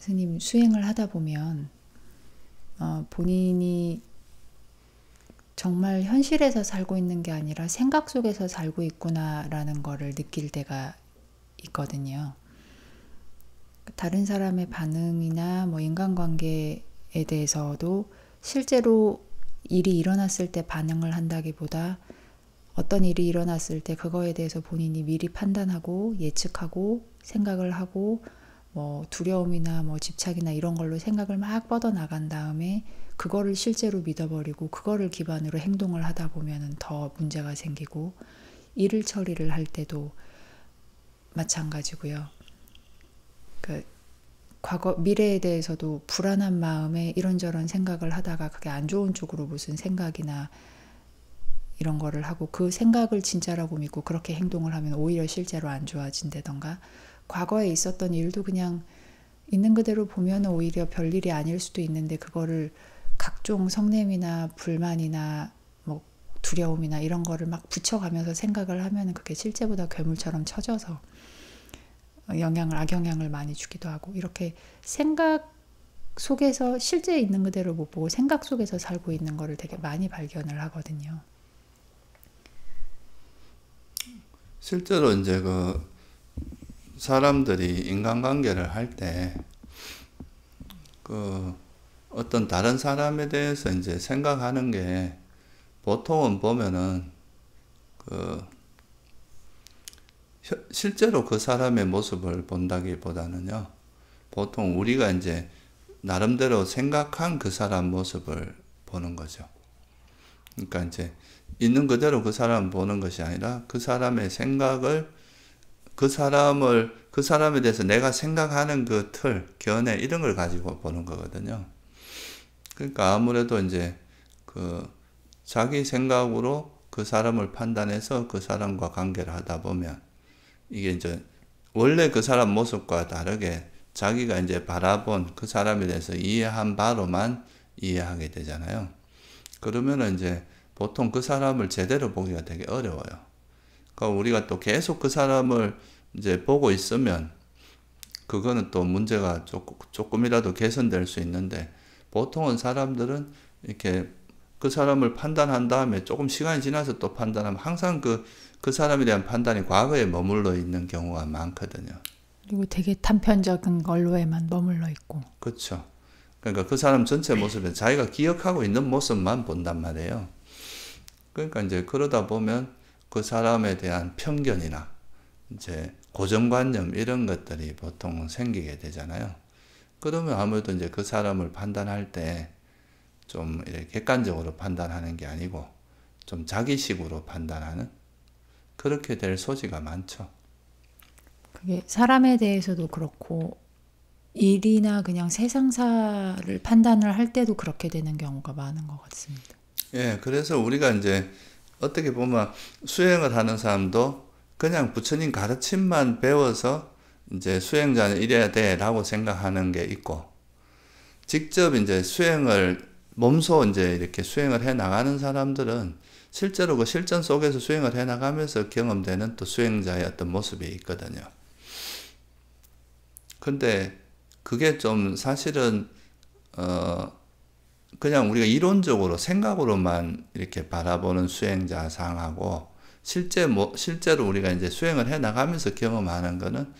스님 수행을 하다 보면 어, 본인이 정말 현실에서 살고 있는 게 아니라 생각 속에서 살고 있구나라는 거를 느낄 때가 있거든요. 다른 사람의 반응이나 뭐 인간관계에 대해서도 실제로 일이 일어났을 때 반응을 한다기보다 어떤 일이 일어났을 때 그거에 대해서 본인이 미리 판단하고 예측하고 생각을 하고 뭐 두려움이나 뭐 집착이나 이런 걸로 생각을 막 뻗어 나간 다음에 그거를 실제로 믿어버리고 그거를 기반으로 행동을 하다 보면은 더 문제가 생기고 일을 처리를 할 때도 마찬가지고요. 그 과거 미래에 대해서도 불안한 마음에 이런저런 생각을 하다가 그게 안 좋은 쪽으로 무슨 생각이나 이런 거를 하고 그 생각을 진짜라고 믿고 그렇게 행동을 하면 오히려 실제로 안 좋아진다던가 과거에 있었던 일도 그냥 있는 그대로 보면 오히려 별일이 아닐 수도 있는데 그거를 각종 성냄이나 불만이나 뭐 두려움이나 이런 거를 막 붙여가면서 생각을 하면 그게 실제보다 괴물처럼 쳐져서 어, 영향을 악영향을 많이 주기도 하고 이렇게 생각 속에서 실제 있는 그대로 못 보고 생각 속에서 살고 있는 거를 되게 많이 발견을 하거든요. 실제로 이제 그 사람들이 인간관계를 할때그 어떤 다른 사람에 대해서 이제 생각하는 게 보통은 보면은 그 실제로 그 사람의 모습을 본다기보다는요. 보통 우리가 이제 나름대로 생각한 그 사람 모습을 보는 거죠. 그러니까 이제 있는 그대로 그 사람 보는 것이 아니라 그 사람의 생각을 그 사람을 그 사람에 대해서 내가 생각하는 그 틀, 견해 이런 걸 가지고 보는 거거든요. 그러니까 아무래도 이제 그 자기 생각으로 그 사람을 판단해서 그 사람과 관계를 하다 보면 이게 이제 원래 그 사람 모습과 다르게 자기가 이제 바라본 그 사람에 대해서 이해한 바로만 이해하게 되잖아요. 그러면 이제 보통 그 사람을 제대로 보기가 되게 어려워요. 그러니까 우리가 또 계속 그 사람을 이제 보고 있으면 그거는 또 문제가 조금, 이라도 개선될 수 있는데 보통은 사람들은 이렇게 그 사람을 판단한 다음에 조금 시간이 지나서 또 판단하면 항상 그, 그 사람에 대한 판단이 과거에 머물러 있는 경우가 많거든요. 그리고 되게 단편적인 걸로에만 머물러 있고. 그렇죠. 그러니까 그 사람 전체 모습에 자기가 기억하고 있는 모습만 본단 말이에요. 그러니까 이제 그러다 보면 그 사람에 대한 편견이나 이제 고정관념 이런 것들이 보통 생기게 되잖아요. 그러면 아무래도 이제 그 사람을 판단할 때 좀 객관적으로 판단하는 게 아니고 좀 자기식으로 판단하는 그렇게 될 소지가 많죠. 그게 사람에 대해서도 그렇고 일이나 그냥 세상사를 판단을 할 때도 그렇게 되는 경우가 많은 것 같습니다. 예, 그래서 우리가 이제 어떻게 보면 수행을 하는 사람도 그냥 부처님 가르침만 배워서 이제 수행자는 이래야 돼라고 생각하는 게 있고 직접 이제 수행을 몸소 이제 이렇게 수행을 해 나가는 사람들은 실제로 그 실전 속에서 수행을 해 나가면서 경험되는 또 수행자의 어떤 모습이 있거든요. 근데 그게 좀 사실은 어 그냥 우리가 이론적으로 생각으로만 이렇게 바라보는 수행자상하고 실제 뭐 실제로 우리가 이제 수행을 해 나가면서 경험하는 거는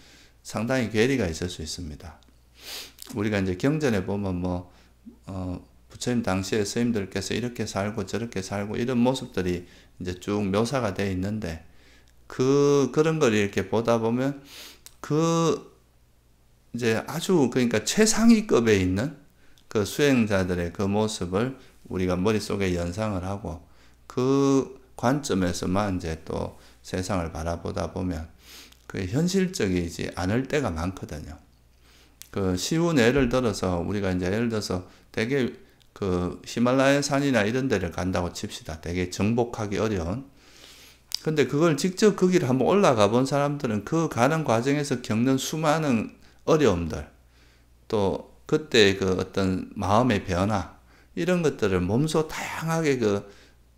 상당히 괴리가 있을 수 있습니다. 우리가 이제 경전에 보면 뭐 어, 부처님 당시에 스님들께서 이렇게 살고 저렇게 살고 이런 모습들이 이제 쭉 묘사가 돼 있는데 그 그런 걸 이렇게 보다 보면 그 이제 아주 그러니까 최상위급에 있는 그 수행자들의 그 모습을 우리가 머릿속에 연상을 하고 그 관점에서만 이제 또 세상을 바라보다 보면 그 현실적이지 않을 때가 많거든요. 그 쉬운 예를 들어서 우리가 이제 예를 들어서 되게 그 히말라야 산이나 이런 데를 간다고 칩시다. 되게 정복하기 어려운. 근데 그걸 직접 거기를 한번 올라가 본 사람들은 그 가는 과정에서 겪는 수많은 어려움들 또 그때 그 어떤 마음의 변화 이런 것들을 몸소 다양하게 그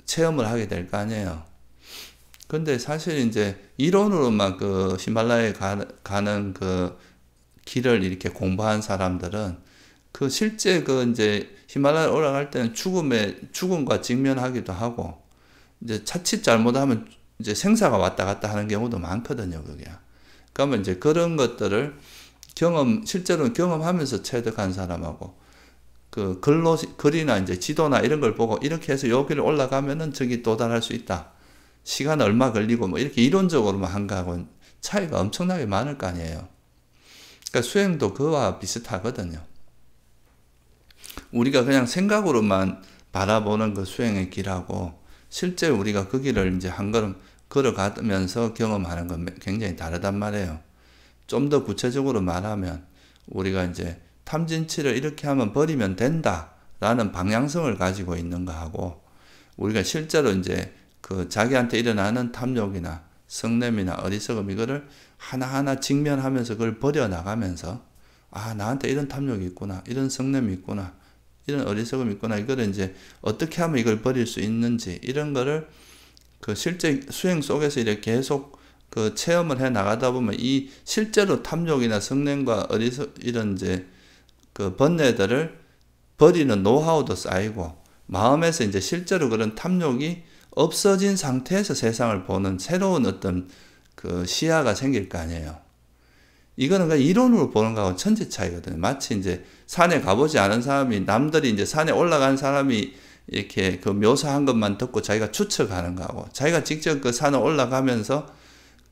체험을 하게 될 거 아니에요. 근데 사실 이제 이론으로만 그 히말라야에 가는 그 길을 이렇게 공부한 사람들은 그 실제 그 이제 히말라야 올라갈 때는 죽음에 죽음과 직면하기도 하고 이제 자칫 잘못하면 이제 생사가 왔다 갔다 하는 경우도 많거든요, 그게. 그러면 이제 그런 것들을 경험 실제로 경험하면서 체득한 사람하고 그 글로 글이나 이제 지도나 이런 걸 보고 이렇게 해서 여기를 올라가면은 저기 도달할 수 있다. 시간 얼마 걸리고 뭐 이렇게 이론적으로만 뭐 한가하고는 차이가 엄청나게 많을 거 아니에요. 그러니까 수행도 그와 비슷하거든요. 우리가 그냥 생각으로만 바라보는 그 수행의 길하고 실제 우리가 그 길을 이제 한 걸음 걸어가면서 경험하는 건 굉장히 다르단 말이에요. 좀더 구체적으로 말하면 우리가 이제 탐진치를 이렇게 하면 버리면 된다라는 방향성을 가지고 있는거 하고 우리가 실제로 이제 그 자기한테 일어나는 탐욕이나 성냄이나 어리석음 이거를 하나하나 직면하면서 그걸 버려 나가면서 아 나한테 이런 탐욕이 있구나 이런 성냄이 있구나 이런 어리석음이 있구나 이거를 이제 어떻게 하면 이걸 버릴 수 있는지 이런 거를 그 실제 수행 속에서 이렇게 계속 그 체험을 해 나가다 보면 이 실제로 탐욕이나 성냄과 어디서 이런 이제 그 번뇌들을 버리는 노하우도 쌓이고 마음에서 이제 실제로 그런 탐욕이 없어진 상태에서 세상을 보는 새로운 어떤 그 시야가 생길 거 아니에요. 이거는 그냥 이론으로 보는 거하고 천지 차이거든요. 마치 이제 산에 가보지 않은 사람이 남들이 이제 산에 올라간 사람이 이렇게 그 묘사한 것만 듣고 자기가 추측하는 거하고 자기가 직접 그 산에 올라가면서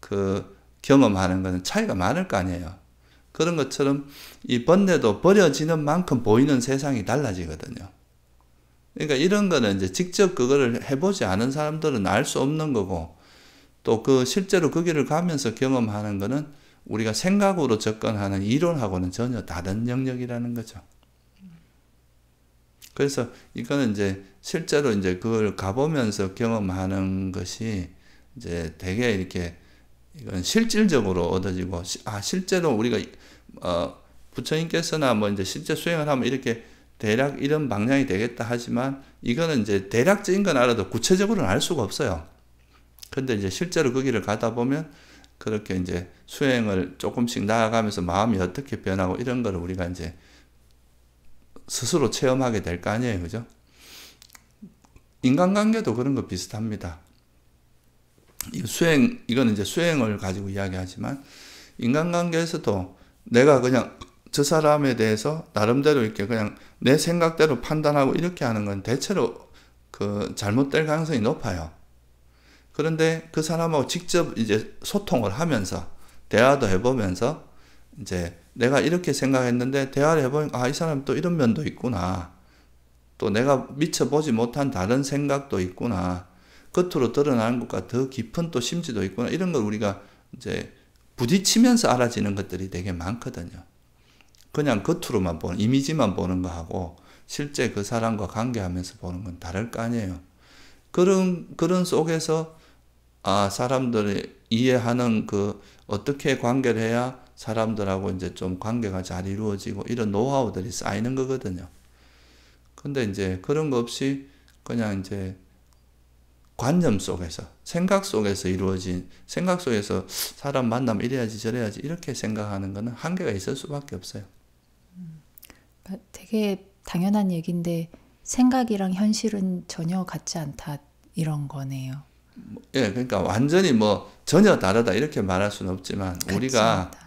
그 경험하는 것은 차이가 많을 거 아니에요. 그런 것처럼 이 번뇌도 버려지는 만큼 보이는 세상이 달라지거든요. 그러니까 이런 거는 이제 직접 그거를 해보지 않은 사람들은 알 수 없는 거고 또 그 실제로 그 길을 가면서 경험하는 거는 우리가 생각으로 접근하는 이론하고는 전혀 다른 영역이라는 거죠. 그래서 이거는 이제 실제로 이제 그걸 가보면서 경험하는 것이 이제 되게 이렇게 이건 실질적으로 얻어지고 아 실제로 우리가 어 부처님께서나 뭐 이제 실제 수행을 하면 이렇게 대략 이런 방향이 되겠다 하지만 이거는 이제 대략적인 건 알아도 구체적으로는 알 수가 없어요. 근데 이제 실제로 그 길을 가다 보면 그렇게 이제 수행을 조금씩 나아가면서 마음이 어떻게 변하고 이런 걸 우리가 이제 스스로 체험하게 될 거 아니에요. 그죠? 인간관계도 그런 거 비슷합니다. 수행 이거는 이제 수행을 가지고 이야기하지만 인간관계에서도 내가 그냥 저 사람에 대해서 나름대로 이렇게 그냥 내 생각대로 판단하고 이렇게 하는 건 대체로 그 잘못될 가능성이 높아요. 그런데 그 사람하고 직접 이제 소통을 하면서 대화도 해보면서 이제 내가 이렇게 생각했는데 대화를 해보니까 아, 이 사람 또 이런 면도 있구나. 또 내가 미처 보지 못한 다른 생각도 있구나. 겉으로 드러나는 것과 더 깊은 또 심지도 있구나. 이런 걸 우리가 이제 부딪히면서 알아지는 것들이 되게 많거든요. 그냥 겉으로만 보는, 이미지만 보는 거하고 실제 그 사람과 관계하면서 보는 건 다를 거 아니에요. 그런, 그런 속에서 아, 사람들이 이해하는 그 어떻게 관계를 해야 사람들하고 이제 좀 관계가 잘 이루어지고 이런 노하우들이 쌓이는 거거든요. 근데 이제 그런 거 없이 그냥 이제 관념 속에서, 생각 속에서 이루어진, 생각 속에서 사람 만나면 이래야지 저래야지 이렇게 생각하는 거는 한계가 있을 수밖에 없어요. 음. 되게 당연한 얘기인데 생각이랑 현실은 전혀 같지 않다 이런 거네요. 뭐, 예, 그러니까 완전히 뭐 전혀 다르다 이렇게 말할 수는 없지만 우리가 않다.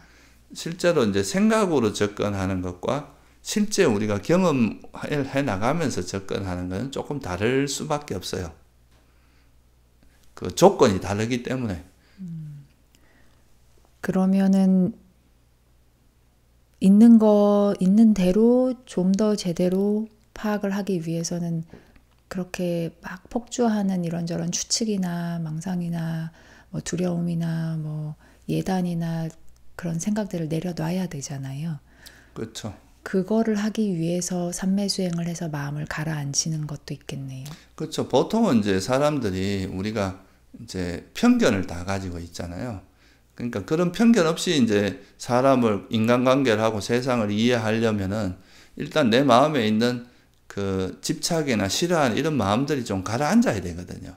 실제로 이제 생각으로 접근하는 것과 실제 우리가 경험을 해 나가면서 접근하는 것 조금 다를 수밖에 없어요. 그 조건이 다르기 때문에. 그러면은 있는 거 있는 대로 좀 더 제대로 파악을 하기 위해서는 그렇게 막 폭주하는 이런저런 추측이나 망상이나 뭐 두려움이나 뭐 예단이나 그런 생각들을 내려놔야 되잖아요. 그렇죠. 그거를 하기 위해서 삼매 수행을 해서 마음을 가라앉히는 것도 있겠네요. 그렇죠. 보통은 이제 사람들이 우리가 이제 편견을 다 가지고 있잖아요. 그러니까 그런 편견 없이 이제 사람을 인간관계를 하고 세상을 이해하려면은 일단 내 마음에 있는 그 집착이나 싫어하는 이런 마음들이 좀 가라앉아야 되거든요.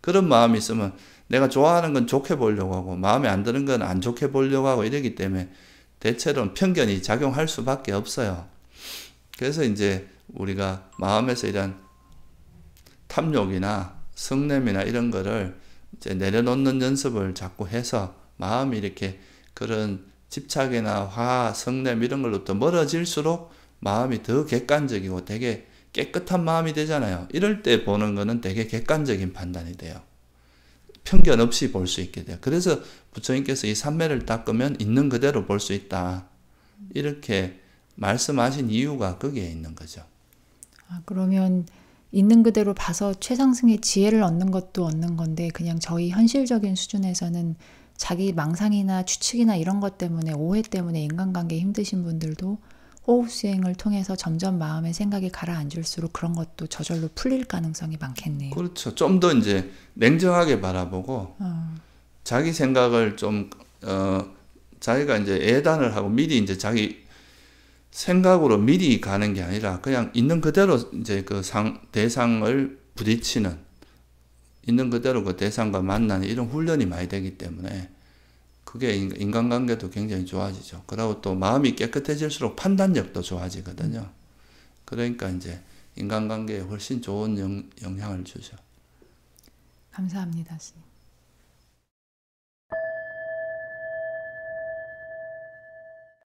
그런 마음이 있으면 내가 좋아하는 건 좋게 보려고 하고 마음에 안 드는 건 안 좋게 보려고 하고 이러기 때문에 대체로 편견이 작용할 수밖에 없어요. 그래서 이제 우리가 마음에서 이런 탐욕이나 성냄이나 이런 거를 이제 내려놓는 연습을 자꾸 해서 마음이 이렇게 그런 집착이나 화, 성냄 이런 걸로부터 멀어질수록 마음이 더 객관적이고 되게 깨끗한 마음이 되잖아요. 이럴 때 보는 거는 되게 객관적인 판단이 돼요. 편견 없이 볼 수 있게 돼요. 그래서 부처님께서 이 삼매를 닦으면 있는 그대로 볼 수 있다. 이렇게 말씀하신 이유가 거기에 있는 거죠. 아, 그러면 있는 그대로 봐서 최상승의 지혜를 얻는 것도 얻는 건데 그냥 저희 현실적인 수준에서는 자기 망상이나 추측이나 이런 것 때문에 오해 때문에 인간관계 힘드신 분들도 호흡 수행을 통해서 점점 마음의 생각이 가라앉을수록 그런 것도 저절로 풀릴 가능성이 많겠네요. 그렇죠. 좀 더 이제 냉정하게 바라보고 어. 자기 생각을 좀 어, 자기가 이제 예단을 하고 미리 이제 자기 생각으로 미리 가는 게 아니라 그냥 있는 그대로 이제 그 상, 대상을 부딪히는 있는 그대로 그 대상과 만나는 이런 훈련이 많이 되기 때문에 그게 인간관계도 굉장히 좋아지죠. 그리고 또 마음이 깨끗해질수록 판단력도 좋아지거든요. 그러니까 이제 인간관계에 훨씬 좋은 영, 향을 주죠. 감사합니다, 스님.